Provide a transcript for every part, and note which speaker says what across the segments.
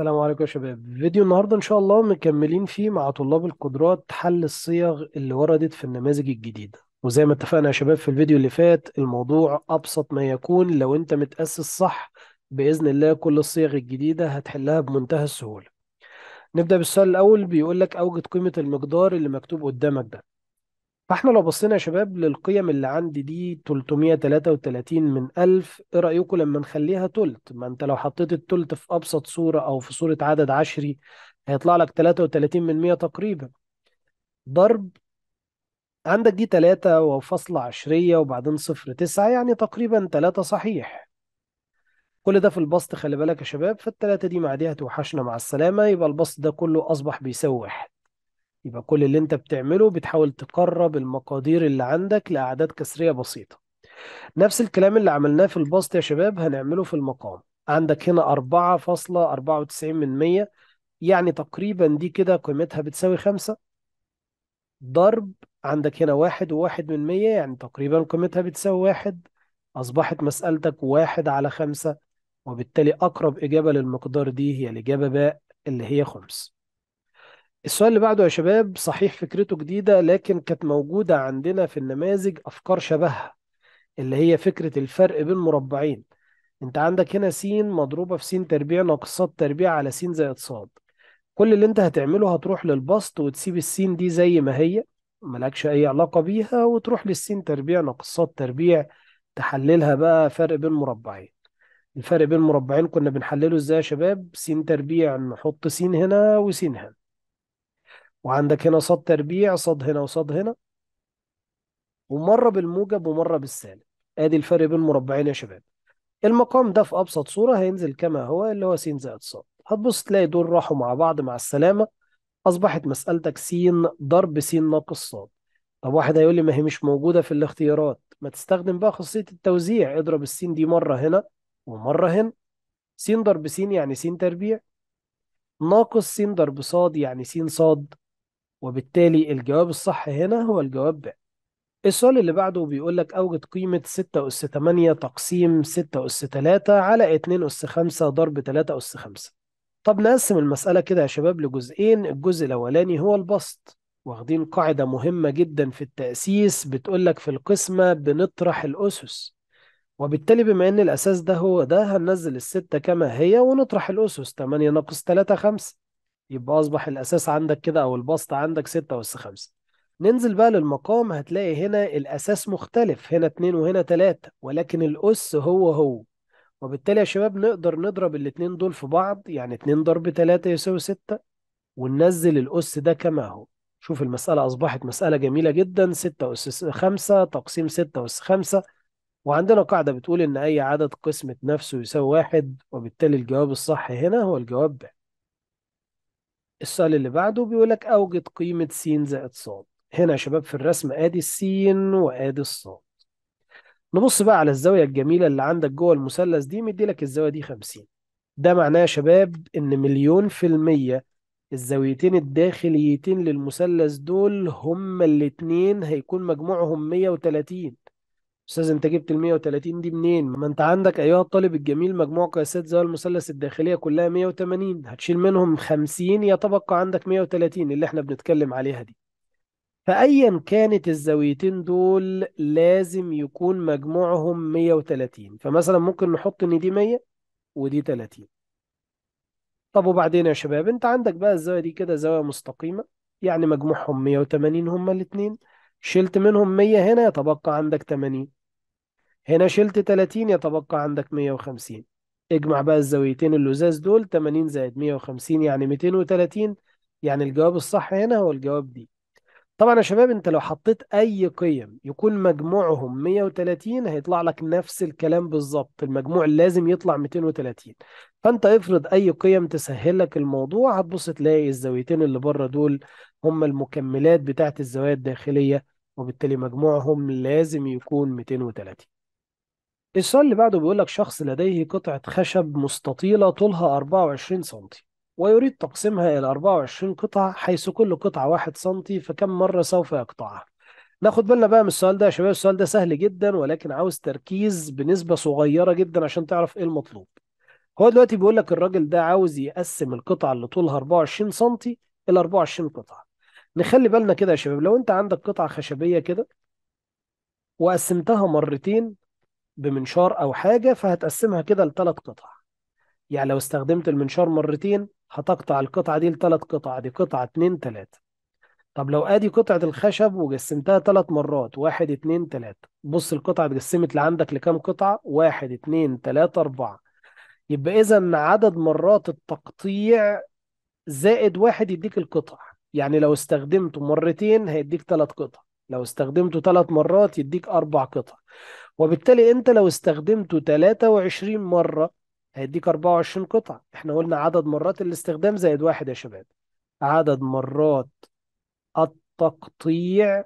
Speaker 1: السلام عليكم يا شباب فيديو النهارده ان شاء الله مكملين فيه مع طلاب القدرات حل الصيغ اللي وردت في النماذج الجديدة وزي ما اتفقنا يا شباب في الفيديو اللي فات الموضوع ابسط ما يكون لو انت متأسس صح بإذن الله كل الصيغ الجديدة هتحلها بمنتهى السهولة نبدأ بالسؤال الأول بيقول لك أوجد قيمة المقدار اللي مكتوب قدامك ده فاحنا لو بصينا يا شباب للقيم اللي عندي دي 333 من 1000 ايه رأيكم لما نخليها تلت ما انت لو حطيت التلت في ابسط صورة او في صورة عدد عشري هيطلع لك 33 من 100 تقريبا ضرب عندك دي 3 وفصل عشرية وبعدين صفر 9 يعني تقريبا 3 صحيح كل ده في البسط خلي بالك يا شباب فالتلاتة دي مع دي هتوحشنا مع السلامة يبقى البسط ده كله أصبح بيسوي واحد يبقى كل اللي انت بتعمله بتحاول تقرب المقادير اللي عندك لأعداد كسرية بسيطة نفس الكلام اللي عملناه في البسط يا شباب هنعمله في المقام عندك هنا 4.94 من 100 يعني تقريبا دي كده قيمتها بتساوي 5 ضرب عندك هنا واحد وواحد من 100 يعني تقريبا قيمتها بتساوي واحد أصبحت مسألتك واحد على خمسة وبالتالي أقرب إجابة للمقدار دي هي الإجابة باء اللي هي خمس السؤال اللي بعده يا شباب صحيح فكرته جديدة لكن كانت موجودة عندنا في النماذج أفكار شبهها اللي هي فكرة الفرق بين مربعين انت عندك هنا س مضروبة في س تربيع ناقصات تربيع على س زائد ص كل اللي انت هتعمله هتروح للبسط وتسيب الس دي زي ما هي ملكش أي علاقة بيها وتروح للسين تربيع ناقصات تربيع تحللها بقى فرق بين مربعين الفرق بين مربعين كنا بنحلله ازاي يا شباب س تربيع نحط س هنا وس هنا وعندك هنا صاد تربيع صاد هنا وصاد هنا ومرة بالموجب ومرة بالسالب ادي الفرق بين المربعين يا شباب المقام ده في ابسط صورة هينزل كما هو اللي هو س زائد ص هتبص تلاقي دول راحوا مع بعض مع السلامة اصبحت مسألتك س ضرب س ناقص ص طب واحد هيقول لي ما هي مش موجودة في الاختيارات ما تستخدم بقى خاصية التوزيع اضرب السين دي مرة هنا ومرة هنا س ضرب س يعني س تربيع ناقص س ضرب ص يعني س ص وبالتالي الجواب الصح هنا هو الجواب ب السؤال اللي بعده بيقول لك أوجد قيمة 6 أس 8 تقسيم 6 أس 3 على 2 أس 5 ضرب 3 أس 5 طب نقسم المسألة كده يا شباب لجزئين الجزء الأولاني هو البسط واخدين قاعدة مهمة جدا في التأسيس بتقول لك في القسمة بنطرح الأسس وبالتالي بما ان الأساس ده هو ده هننزل الستة كما هي ونطرح الأسس 8 ناقص 3 5 يبقى أصبح الأساس عندك كده أو البسط عندك 6 اس 5 ننزل بقى للمقام هتلاقي هنا الأساس مختلف هنا 2 وهنا 3 ولكن الأس هو هو وبالتالي يا شباب نقدر نضرب الاتنين دول في بعض يعني 2 ضرب 3 يساوي 6 وننزل الأس ده كما هو شوف المسألة أصبحت مسألة جميلة جدا 6 أس 5 تقسيم 6 أس 5 وعندنا قاعدة بتقول إن أي عدد قسمة نفسه يساوي واحد وبالتالي الجواب الصح هنا هو الجواب ب السؤال اللي بعده بيقول لك أوجد قيمة س زائد ص هنا يا شباب في الرسم آدي السين وآدي الصاد نبص بقى على الزاوية الجميلة اللي عندك جوه المثلث دي مدي لك الزاوية دي 50 ده معناه يا شباب إن مليون في المية الزاويتين الداخليتين للمثلث دول هما الاتنين هيكون مجموعهم 130 استاذ انت جبت ال 130 دي منين؟ ما انت عندك ايها الطالب الجميل مجموع قياسات زوايا المثلث الداخليه كلها 180 هتشيل منهم 50 يتبقى عندك 130 اللي احنا بنتكلم عليها دي. فأيا كانت الزاويتين دول لازم يكون مجموعهم 130 فمثلا ممكن نحط ان دي 100 ودي 30 طب وبعدين يا شباب انت عندك بقى الزاوية دي كده زاوية مستقيمة يعني مجموعهم 180 هما الاثنين. شلت منهم 100 هنا يتبقى عندك 80 هنا شلت 30 يتبقى عندك 150 اجمع بقى الزاويتين اللزاز دول 80 زائد 150 يعني 230 يعني الجواب الصح هنا هو الجواب دي طبعا يا شباب انت لو حطيت اي قيم يكون مجموعهم 130 هيطلع لك نفس الكلام بالظبط المجموع لازم يطلع 230 فانت افرض اي قيم تسهل لك الموضوع هتبص تلاقي الزاويتين اللي بره دول هم المكملات بتاعت الزوايا الداخلية وبالتالي مجموعهم لازم يكون 230 السؤال اللي بعده بيقول لك شخص لديه قطعة خشب مستطيلة طولها 24 سنتي ويريد تقسيمها إلى 24 قطعة حيث كل قطعة 1 سنتي فكم مرة سوف يقطعها ناخد بالنا بقى من السؤال ده يا شباب السؤال ده سهل جدا ولكن عاوز تركيز بنسبة صغيرة جدا عشان تعرف إيه المطلوب هو دلوقتي بيقول لك الراجل ده عاوز يقسم القطعة اللي طولها 24 سنتي إلى 24 قطعة نخلي بالنا كده يا شباب لو أنت عندك قطعة خشبية كده وقسمتها مرتين بمنشار أو حاجة فهتقسمها كده لثلاث قطع يعني لو استخدمت المنشار مرتين هتقطع القطعة دي لثلاث قطع دي قطعة اتنين تلاتة طب لو ادي قطعة الخشب وقسمتها ثلاث مرات واحد اتنين تلاتة بص القطعة اتقسمت لعندك لكام قطعة واحد اتنين تلاتة أربعة يبقى إذا عدد مرات التقطيع زائد واحد يديك القطع يعني لو استخدمته مرتين هيديك ثلاث قطع لو استخدمته ثلاث مرات يديك أربع قطع وبالتالي انت لو استخدمته 23 مرة هيديك 24 قطعة احنا قلنا عدد مرات الاستخدام زائد واحد يا شباب عدد مرات التقطيع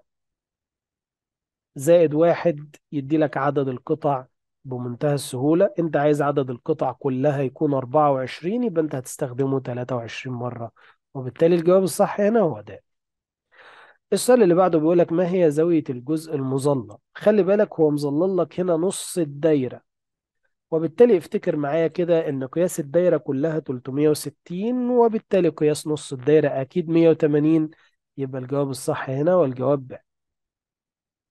Speaker 1: زائد واحد يدي لك عدد القطع بمنتهى السهولة انت عايز عدد القطع كلها يكون 24 يبقى انت هتستخدمه 23 مرة وبالتالي الجواب الصح هنا هو ده السؤال اللي بعده بيقول لك ما هي زاوية الجزء المظلل خلي بالك هو مظلل لك هنا نص الدايرة وبالتالي افتكر معايا كده ان قياس الدايرة كلها 360 وبالتالي قياس نص الدايرة اكيد 180 يبقى الجواب الصح هنا والجواب ب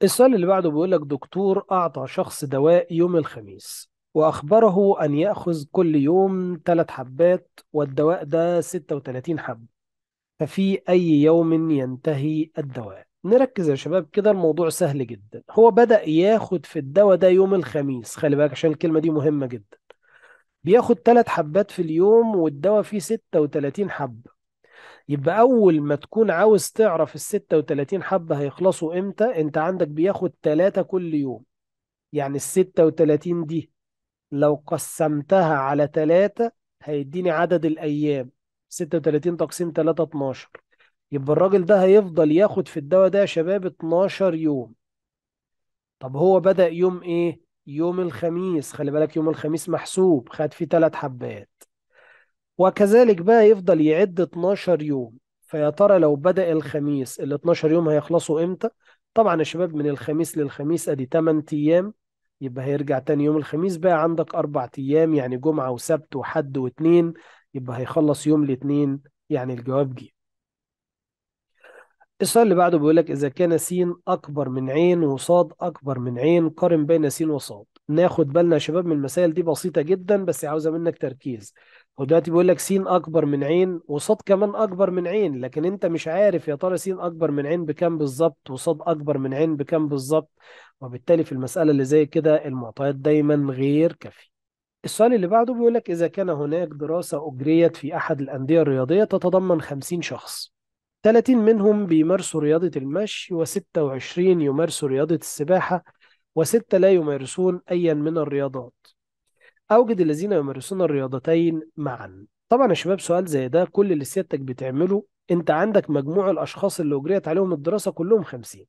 Speaker 1: السؤال اللي بعده بيقول لك دكتور اعطى شخص دواء يوم الخميس وأخبره أن يأخذ كل يوم 3 حبات والدواء ده 36 حبة ففي أي يوم ينتهي الدواء نركز يا شباب كده الموضوع سهل جدا هو بدأ ياخد في الدواء ده يوم الخميس خلي بالك عشان الكلمة دي مهمة جدا بياخد ثلاث حبات في اليوم والدواء فيه 36 حبة يبقى أول ما تكون عاوز تعرف ال 36 حبة هيخلصوا إمتى أنت عندك بياخد ثلاثة كل يوم يعني ال 36 دي لو قسمتها على ثلاثة هيديني عدد الأيام 36 تقسيم 3 12 يبقى الراجل ده هيفضل ياخد في الدواء ده يا شباب 12 يوم طب هو بدأ يوم ايه يوم الخميس خلي بالك يوم الخميس محسوب خد فيه 3 حبات وكذلك بقى يفضل يعد 12 يوم فيا ترى لو بدأ الخميس ال 12 يوم هيخلصوا امتى طبعا يا شباب من الخميس للخميس ادي 8 ايام يبقى هيرجع تاني يوم الخميس بقى عندك أربع أيام يعني جمعة وسبت وحد واثنين يبقى هيخلص يوم الاثنين يعني الجواب جه السؤال اللي بعده بيقول لك إذا كان س أكبر من عين وصاد أكبر من عين قارن بين س وصاد ناخد بالنا يا شباب من المسائل دي بسيطة جدا بس عاوزة منك تركيز ودلوقتي بيقول لك س أكبر من عين وصاد كمان أكبر من عين لكن أنت مش عارف يا ترى س أكبر من عين بكام بالظبط وصاد أكبر من عين بكام بالظبط وبالتالي في المسألة اللي زي كده المعطيات دايما غير كافية السؤال اللي بعده بيقول لك إذا كان هناك دراسة أجريت في أحد الأندية الرياضية تتضمن 50 شخص 30 منهم بيمارسوا رياضة المشي و26 يمارسوا رياضة السباحة وستة لا يمارسون أيا من الرياضات أوجد الذين يمارسون الرياضتين معا طبعا يا شباب سؤال زي ده كل اللي سيادتك بتعمله أنت عندك مجموع الأشخاص اللي أجريت عليهم الدراسة كلهم 50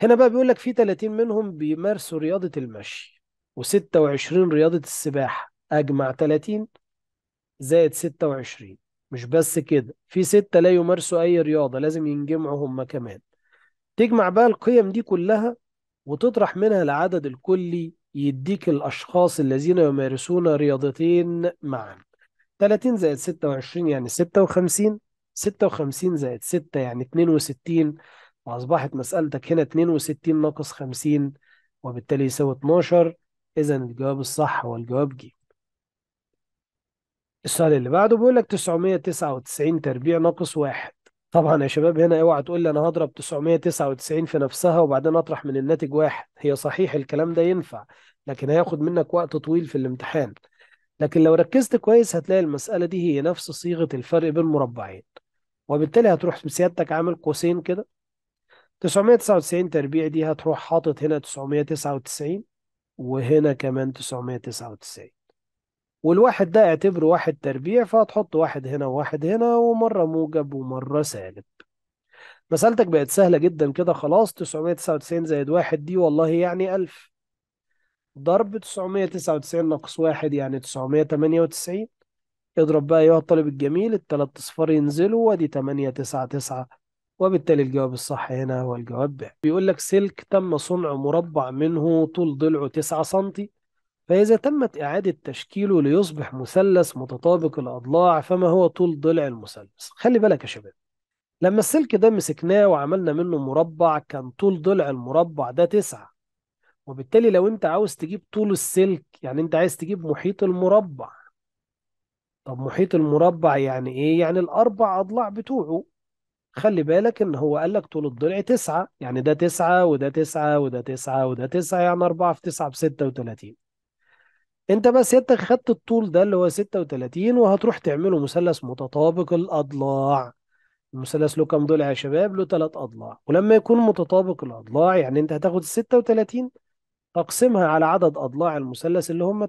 Speaker 1: هنا بقى بيقول لك في 30 منهم بيمارسوا رياضة المشي و26 رياضة السباحة أجمع 30 زائد 26 مش بس كده في ستة لا يمارسوا أي رياضة لازم ينجمعوا هما كمان تجمع بقى القيم دي كلها وتطرح منها العدد الكلي يديك الأشخاص الذين يمارسون رياضتين معا 30 زائد 26 يعني 56 56 زائد 6 يعني 62 وأصبحت مسألتك هنا 62 ناقص 50 وبالتالي يساوي 12 إذا الجواب الصح هو الجواب ج السؤال اللي بعده بيقول لك 999 تربيع ناقص واحد طبعا يا شباب هنا اوعى تقول لي انا هضرب 999 في نفسها وبعدين اطرح من الناتج واحد هي صحيح الكلام ده ينفع لكن هياخد منك وقت طويل في الامتحان لكن لو ركزت كويس هتلاقي المسألة دي هي نفس صيغة الفرق بين مربعين وبالتالي هتروح سيادتك عامل قوسين كده 999 تربيع دي هتروح حاطط هنا 999 وهنا كمان 999 والواحد ده اعتبره واحد تربيع فهتحط واحد هنا وواحد هنا ومرة موجب ومرة سالب مسألتك بقت سهلة جدا كده خلاص 999 زائد واحد دي والله يعني 1000 ضرب 999 ناقص واحد يعني 998 اضرب بقى أيها الطالب الجميل التلات أصفار ينزلوا وأدي 899 وبالتالي الجواب الصح هنا هو الجواب ب بيقول لك سلك تم صنع مربع منه طول ضلعه 9 سم فإذا تمت إعادة تشكيله ليصبح مثلث متطابق الأضلاع فما هو طول ضلع المثلث خلي بالك يا شباب لما السلك ده مسكناه وعملنا منه مربع كان طول ضلع المربع ده 9 وبالتالي لو انت عاوز تجيب طول السلك يعني انت عايز تجيب محيط المربع طب محيط المربع يعني ايه يعني الاربع اضلاع بتوعه خلي بالك ان هو قال لك طول الضلع تسعة يعني ده تسعة وده تسعة وده تسعة وده تسعة يعني أربعة في تسعة بستة وتلاتين انت بس سيادتك خدت الطول ده اللي هو ستة وتلاتين وهتروح تعمله مثلث متطابق الاضلاع المثلث له كام ضلع يا شباب له تلات اضلاع ولما يكون متطابق الاضلاع يعني انت هتاخد الستة وتلاتين تقسمها على عدد اضلاع المثلث اللي هم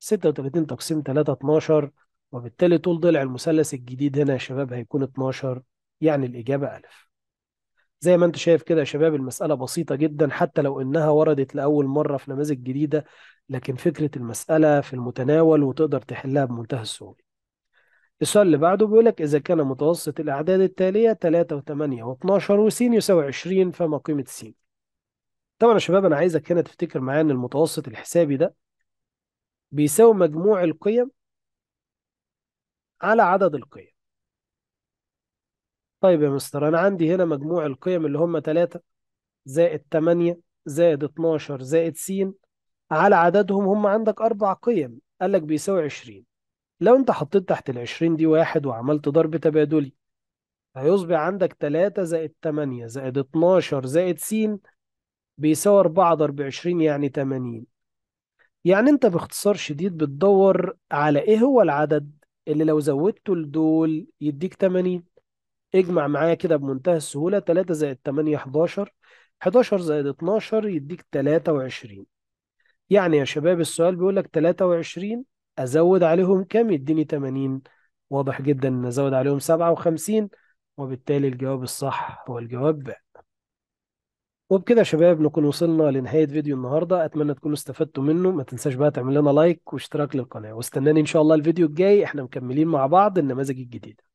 Speaker 1: ستة وتلاتين تقسيم تلاتة اتناشر وبالتالي طول ضلع المثلث الجديد هنا يا شباب هيكون اتناشر يعني الإجابة ألف زي ما انت شايف كده يا شباب المسألة بسيطة جدا حتى لو انها وردت لأول مرة في نماذج جديدة لكن فكرة المسألة في المتناول وتقدر تحلها بمنتهى السهولة السؤال اللي بعده بيقول لك إذا كان متوسط الأعداد التالية 3 و8 و12 وس يساوي 20 فما قيمة س طبعا يا شباب أنا عايزك هنا تفتكر معايا إن المتوسط الحسابي ده بيساوي مجموع القيم على عدد القيم طيب يا مستر أنا عندي هنا مجموع القيم اللي هم 3 زائد 8 زائد 12 زائد س على عددهم هم عندك أربع قيم قال لك بيساوي 20 لو أنت حطيت تحت ال 20 دي واحد وعملت ضرب تبادلي هيصبح عندك 3 زائد 8 زائد 12 زائد س بيساوي 4 ضرب 20 يعني 80 يعني انت باختصار شديد بتدور على ايه هو العدد اللي لو زودته لدول يديك 80 اجمع معايا كده بمنتهى السهولة 3 زائد 8 11 11 زائد 12 يديك 23 يعني يا شباب السؤال بيقول لك 23 أزود عليهم كام يديني 80 واضح جدا إن أزود عليهم 57 وبالتالي الجواب الصح هو الجواب ب وبكده يا شباب نكون وصلنا لنهاية فيديو النهاردة أتمنى تكونوا استفدتوا منه ما تنساش بقى تعمل لنا لايك واشتراك للقناة واستناني إن شاء الله الفيديو الجاي احنا مكملين مع بعض النماذج الجديدة